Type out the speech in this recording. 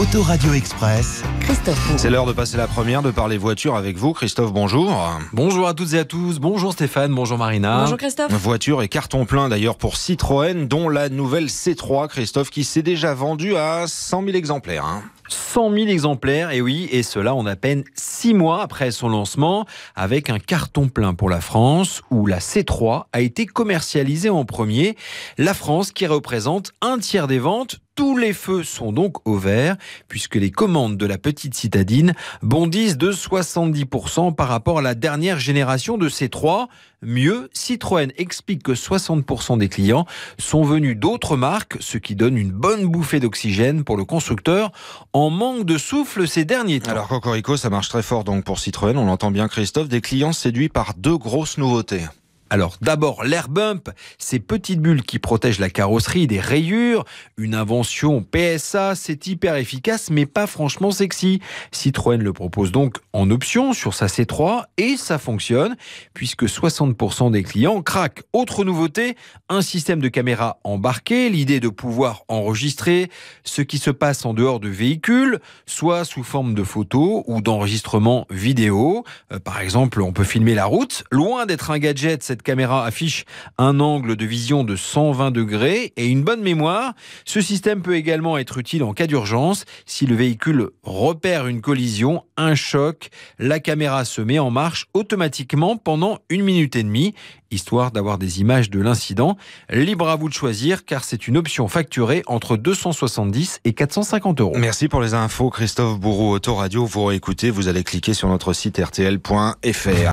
Autoradio Express. Christophe. C'est l'heure de passer la première, de parler voiture avec vous. Christophe, bonjour. Bonjour à toutes et à tous. Bonjour Stéphane, bonjour Marina. Bonjour Christophe. Voiture et carton plein d'ailleurs pour Citroën, dont la nouvelle C3, Christophe, qui s'est déjà vendue à 100 000 exemplaires. 100 hein. 000 exemplaires, et oui, et cela en à peine 6 mois après son lancement, avec un carton plein pour la France, où la C3 a été commercialisée en premier. La France qui représente un tiers des ventes, tous les feux sont donc au vert, puisque les commandes de la petite citadine bondissent de 70% par rapport à la dernière génération de ces trois. Mieux, Citroën explique que 60% des clients sont venus d'autres marques, ce qui donne une bonne bouffée d'oxygène pour le constructeur en manque de souffle ces derniers temps. Alors Cocorico, ça marche très fort donc pour Citroën, on l'entend bien Christophe, des clients séduits par deux grosses nouveautés. Alors d'abord l'air bump, ces petites bulles qui protègent la carrosserie des rayures, une invention PSA, c'est hyper efficace mais pas franchement sexy. Citroën le propose donc en option sur sa C3 et ça fonctionne puisque 60% des clients craquent. Autre nouveauté, un système de caméra embarqué, l'idée de pouvoir enregistrer ce qui se passe en dehors de véhicules, soit sous forme de photos ou d'enregistrement vidéo. Euh, par exemple, on peut filmer la route. Loin d'être un gadget, cette caméra affiche un angle de vision de 120 degrés et une bonne mémoire. Ce système peut également être utile en cas d'urgence. Si le véhicule repère une collision, un choc, la caméra se met en marche automatiquement pendant une minute et demie, histoire d'avoir des images de l'incident. Libre à vous de choisir car c'est une option facturée entre 270 et 450 euros. Merci pour les infos Christophe Bourreau, Autoradio. Vous réécoutez, vous allez cliquer sur notre site rtl.fr.